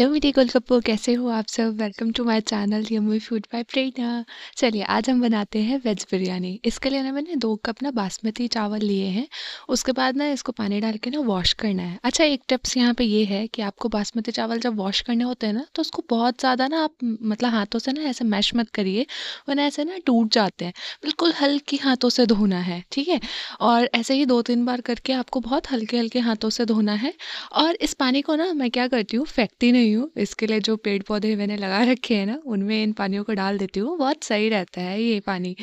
Hello मीठी गोलगप्पो कैसे हो आप सब welcome to my channel yummy food by Prerna चलिए आज हम बनाते हैं वेज बिरयानी इसके लिए ना मैंने दो कप ना बासमती चावल लिए हैं उसके बाद ना इसको पानी डाल के ना वॉश करना है अच्छा एक टिप्स यहाँ पे ये है कि आपको बासमती चावल जब वॉश करने होते हैं ना तो उसको बहुत ज़्यादा ना आप मतलब हाथों से ना ऐसे मैश मत करिए वरना ऐसे ना टूट जाते हैं बिल्कुल हल्की हाथों से धोना है ठीक है और ऐसे ही दो तीन बार करके आपको बहुत हल्के हल्के हाथों से धोना है और इस पानी को ना मैं क्या करती हूँ फेंकती नहीं हूँ हूँ इसके लिए जो पेड़ पौधे मैंने लगा रखे हैं ना उनमें इन पानियों को डाल देती हूँ बहुत सही रहता है ये पानी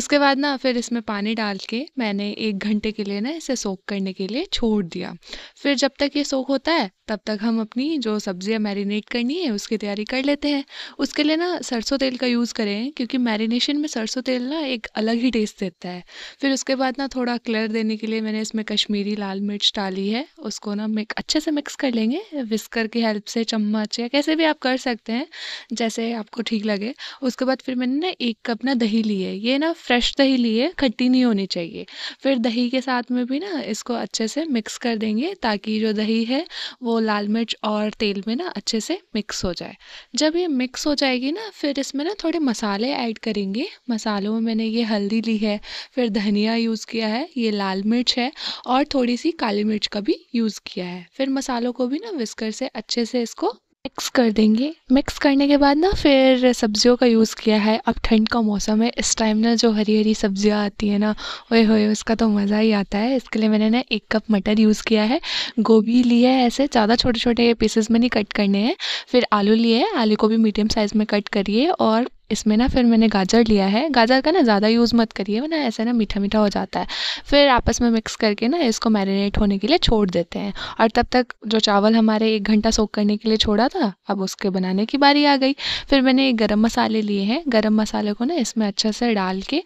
उसके बाद ना फिर इसमें पानी डाल के मैंने एक घंटे के लिए ना इसे सोख करने के लिए छोड़ दिया फिर जब तक ये सोख होता है तब तक हम अपनी जो सब्ज़ियाँ मैरिनेट करनी है उसकी तैयारी कर लेते हैं उसके लिए ना सरसों तेल का यूज़ करें क्योंकि मैरिनेशन में सरसों तेल ना एक अलग ही टेस्ट देता है फिर उसके बाद ना थोड़ा कलर देने के लिए मैंने इसमें कश्मीरी लाल मिर्च डाली है उसको ना मिक अच्छे से मिक्स कर लेंगे विस्कर की हेल्प से चम्मच या कैसे भी आप कर सकते हैं जैसे आपको ठीक लगे उसके बाद फिर मैंने ना एक कप ना दही ली है ये ना फ्रेश दही ली है खट्टी नहीं होनी चाहिए फिर दही के साथ में भी ना इसको अच्छे से मिक्स कर देंगे ताकि जो दही है वो वो लाल मिर्च और तेल में ना अच्छे से मिक्स हो जाए जब ये मिक्स हो जाएगी ना फिर इसमें ना थोड़े मसाले ऐड करेंगे मसालों में मैंने ये हल्दी ली है फिर धनिया यूज़ किया है ये लाल मिर्च है और थोड़ी सी काली मिर्च का भी यूज़ किया है फिर मसालों को भी ना विस्कर से अच्छे से इसको मिक्स कर देंगे मिक्स करने के बाद ना फिर सब्जियों का यूज़ किया है अब ठंड का मौसम है इस टाइम ना जो हरी हरी सब्जियाँ आती है ना ओए होए उसका तो मज़ा ही आता है इसके लिए मैंने ना एक कप मटर यूज़ किया है गोभी ली है ऐसे ज़्यादा छोटे छोटे पीसेस में नहीं कट करने हैं फिर आलू लिए हैं आलू को भी मीडियम साइज़ में कट करिए और इसमें ना फिर मैंने गाजर लिया है गाजर का ना ज़्यादा यूज़ मत करिए वरना ऐसे ना मीठा मीठा हो जाता है फिर आपस में मिक्स करके ना इसको मैरिनेट होने के लिए छोड़ देते हैं और तब तक जो चावल हमारे एक घंटा सोख करने के लिए छोड़ा था अब उसके बनाने की बारी आ गई फिर मैंने गर्म मसाले लिए हैं गर्म मसाले को ना इसमें अच्छे से डाल के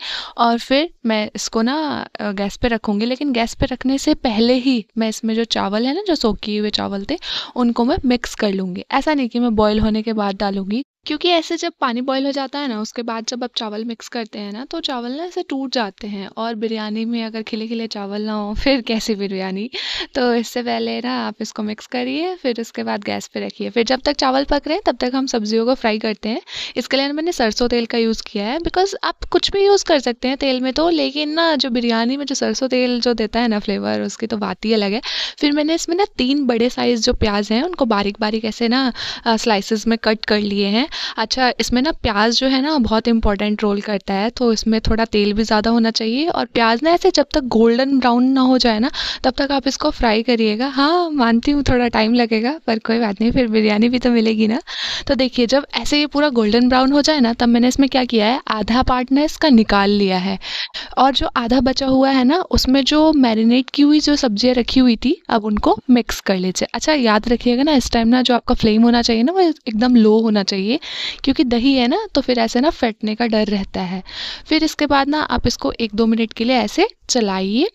और फिर मैं इसको ना गैस पर रखूँगी लेकिन गैस पर रखने से पहले ही मैं इसमें जो चावल है ना जो सोखे हुए चावल थे उनको मैं मिक्स कर लूँगी ऐसा नहीं कि मैं बॉयल होने के बाद डालूँगी क्योंकि ऐसे जब पानी बॉईल हो जाता है ना उसके बाद जब आप चावल मिक्स करते हैं ना तो चावल ना ऐसे टूट जाते हैं और बिरयानी में अगर खिले खिले चावल ना हो फिर कैसी बिरयानी तो इससे पहले ना आप इसको मिक्स करिए फिर उसके बाद गैस पे रखिए फिर जब तक चावल पक रहे हैं तब तक हम सब्जियों को फ्राई करते हैं इसके लिए मैंने सरसों तेल का यूज़ किया है बिकॉज आप कुछ भी यूज़ कर सकते हैं तेल में तो लेकिन ना जो बिरयानी में जो सरसों तेल जो देता है ना फ्लेवर उसकी तो बात ही अलग है फिर मैंने इसमें ना तीन बड़े साइज़ जो प्याज हैं उनको बारीक बारीक ऐसे ना स्लाइसिस में कट कर लिए हैं अच्छा इसमें ना प्याज जो है ना बहुत इंपॉर्टेंट रोल करता है तो इसमें थोड़ा तेल भी ज़्यादा होना चाहिए और प्याज ना ऐसे जब तक गोल्डन ब्राउन ना हो जाए ना तब तक आप इसको फ्राई करिएगा हाँ मानती हूँ थोड़ा टाइम लगेगा पर कोई बात नहीं फिर बिरयानी भी तो मिलेगी ना तो देखिए जब ऐसे ये पूरा गोल्डन ब्राउन हो जाए ना तब मैंने इसमें क्या किया है आधा पार्ट ना इसका निकाल लिया है और जो आधा बचा हुआ है ना उसमें जो मैरिनेट की हुई जो सब्जियाँ रखी हुई थी अब उनको मिक्स कर लीजिए अच्छा याद रखिएगा ना इस टाइम ना जो आपका फ्लेम होना चाहिए ना वो एकदम लो होना चाहिए क्योंकि दही है ना तो फिर ऐसे ना फटने का डर रहता है फिर इसके बाद ना आप इसको एक दो मिनट के लिए ऐसे चलाइए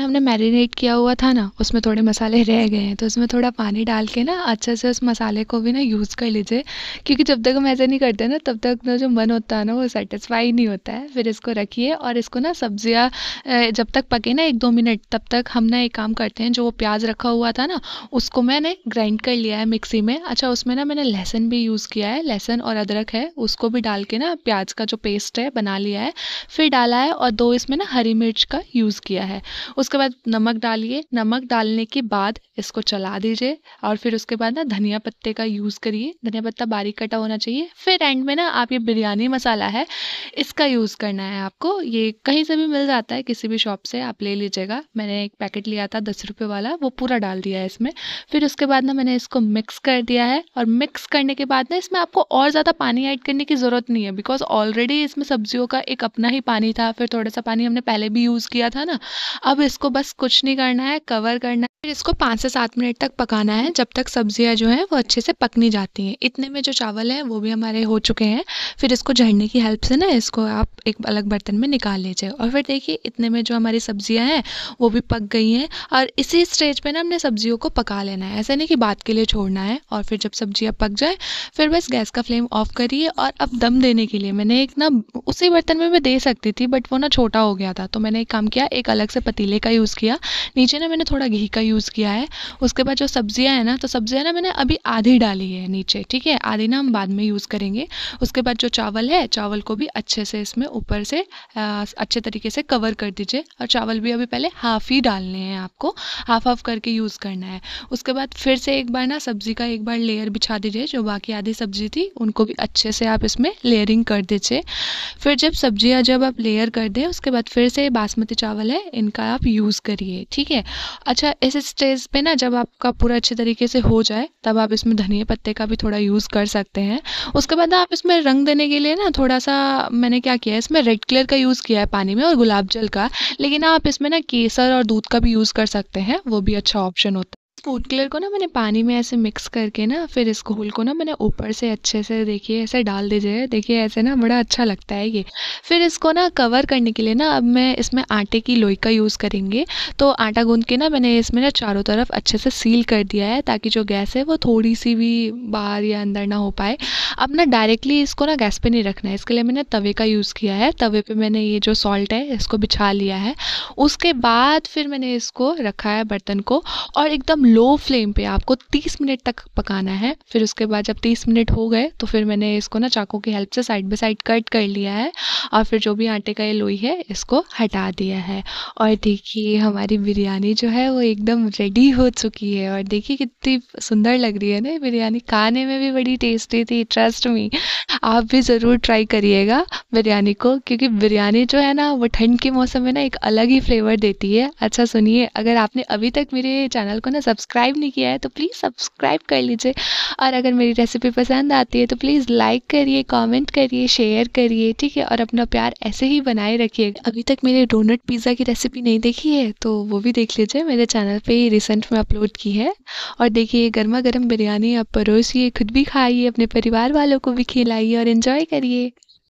हमने मैरिनेट किया हुआ था ना उसमें थोड़े मसाले रह गए हैं तो उसमें थोड़ा पानी डाल के ना अच्छे से उस मसाले को भी ना यूज़ कर लीजिए क्योंकि जब तक हम ऐसे नहीं करते ना तब तक ना जो मन होता है ना वो सेटिस्फाई नहीं होता है फिर इसको रखिए और इसको ना सब्जियाँ जब तक पके ना एक दो मिनट तब तक हम ना एक काम करते हैं जो वो प्याज रखा हुआ था ना उसको मैंने ग्राइंड कर लिया है मिक्सी में अच्छा उसमें ना मैंने लहसुन भी यूज़ किया है लहसुन और अदरक है उसको भी डाल के ना प्याज का जो पेस्ट है बना लिया है फिर डाला है और दो इसमें ना हरी मिर्च का यूज़ किया है उसके बाद नमक डालिए नमक डालने के बाद इसको चला दीजिए और फिर उसके बाद ना धनिया पत्ते का यूज़ करिए धनिया पत्ता बारीक कटा होना चाहिए फिर एंड में ना आप ये बिरयानी मसाला है इसका यूज़ करना है आपको ये कहीं से भी मिल जाता है किसी भी शॉप से आप ले लीजिएगा मैंने एक पैकेट लिया था दस रुपये वाला वो पूरा डाल दिया है इसमें फिर उसके बाद ना मैंने इसको मिक्स कर दिया है और मिक्स करने के बाद ना इसमें आपको और ज़्यादा पानी ऐड करने की ज़रूरत नहीं है बिकॉज ऑलरेडी इसमें सब्जियों का एक अपना ही पानी था फिर थोड़ा सा पानी हमने पहले भी यूज़ किया था ना अब इस इसको बस कुछ नहीं करना है कवर करना है फिर इसको पाँच से सात मिनट तक पकाना है जब तक सब्जियां जो हैं वो अच्छे से पक नहीं जाती हैं इतने में जो चावल हैं वो भी हमारे हो चुके हैं फिर इसको झड़ने की हेल्प से ना इसको आप एक अलग बर्तन में निकाल लीजिए और फिर देखिए इतने में जो हमारी सब्जियाँ हैं वो भी पक गई हैं और इसी स्टेज पर ना हमने सब्जियों को पका लेना है ऐसा नहीं कि बात के लिए छोड़ना है और फिर जब सब्जियाँ पक जाए फिर बस गैस का फ्लेम ऑफ करिए और अब दम देने के लिए मैंने एक ना उसी बर्तन में मैं दे सकती थी बट वो ना छोटा हो गया था तो मैंने एक काम किया एक अलग से पतीले का यूज़ किया नीचे ना मैंने थोड़ा घी का यूज़ किया है उसके बाद जो सब्ज़ियाँ हैं ना तो सब्ज़ियाँ ना मैंने अभी आधी डाली है नीचे ठीक है आधी ना हम बाद में यूज़ करेंगे उसके बाद जो चावल है चावल को भी अच्छे से इसमें ऊपर से आ, अच्छे तरीके से कवर कर दीजिए और चावल भी अभी पहले हाफ़ ही डालने हैं आपको हाफ हाफ करके यूज़ करना है उसके बाद फिर से एक बार ना सब्ज़ी का एक बार लेयर बिछा दीजिए जो बाकी आधी सब्ज़ी थी उनको भी अच्छे से आप इसमें लेयरिंग कर दीजिए फिर जब सब्जियाँ जब आप लेयर कर दें उसके बाद फिर से बासमती चावल है इनका आप यूज़ करिए ठीक है अच्छा इस स्टेज पे ना जब आपका पूरा अच्छे तरीके से हो जाए तब आप इसमें धनिया पत्ते का भी थोड़ा यूज़ कर सकते हैं उसके बाद आप इसमें रंग देने के लिए ना थोड़ा सा मैंने क्या किया है इसमें रेड कलर का यूज़ किया है पानी में और गुलाब जल का लेकिन आप इसमें ना केसर और दूध का भी यूज़ कर सकते हैं वो भी अच्छा ऑप्शन होता है फूड कलर को ना मैंने पानी में ऐसे मिक्स करके ना फिर इस घोल को ना मैंने ऊपर से अच्छे से देखिए ऐसे डाल दीजिए देखिए ऐसे ना बड़ा अच्छा लगता है ये फिर इसको ना कवर करने के लिए ना अब मैं इसमें आटे की लोई का यूज़ करेंगे तो आटा गूंद के ना मैंने इसमें ना चारों तरफ अच्छे से सील कर दिया है ताकि जो गैस है वो थोड़ी सी भी बाहर या अंदर ना हो पाए अब ना डायरेक्टली इसको ना गैस पर नहीं रखना है इसके लिए मैंने तवे का यूज़ किया है तवे पर मैंने ये जो सॉल्ट है इसको बिछा लिया है उसके बाद फिर मैंने इसको रखा है बर्तन को और एकदम लो फ्लेम पे आपको 30 मिनट तक पकाना है फिर उसके बाद जब 30 मिनट हो गए तो फिर मैंने इसको ना चाकू की हेल्प से साइड बाई साइड कट कर लिया है और फिर जो भी आटे का ये लोई है इसको हटा दिया है और देखिए हमारी बिरयानी जो है वो एकदम रेडी हो चुकी है और देखिए कितनी सुंदर लग रही है ना बिरयानी खाने में भी बड़ी टेस्टी थी ट्रस्ट मी आप भी ज़रूर ट्राई करिएगा बिरयानी को क्योंकि बिरयानी जो है ना वो ठंड के मौसम में ना एक अलग ही फ्लेवर देती है अच्छा सुनिए अगर आपने अभी तक मेरे चैनल को ना सब्सक्राइब सब्सक्राइब नहीं किया है तो प्लीज़ सब्सक्राइब कर लीजिए और अगर मेरी रेसिपी पसंद आती है तो प्लीज़ लाइक करिए कमेंट करिए शेयर करिए ठीक है और अपना प्यार ऐसे ही बनाए रखिए अभी तक मेरे डोनट पिज़्ज़ा की रेसिपी नहीं देखी है तो वो भी देख लीजिए मेरे चैनल पर ही रिसेंट में अपलोड की है और देखिए गर्मा गर्म बिरयानी आप परोसिए खुद भी खाइए अपने परिवार वालों को भी खिलाइए और इन्जॉय करिए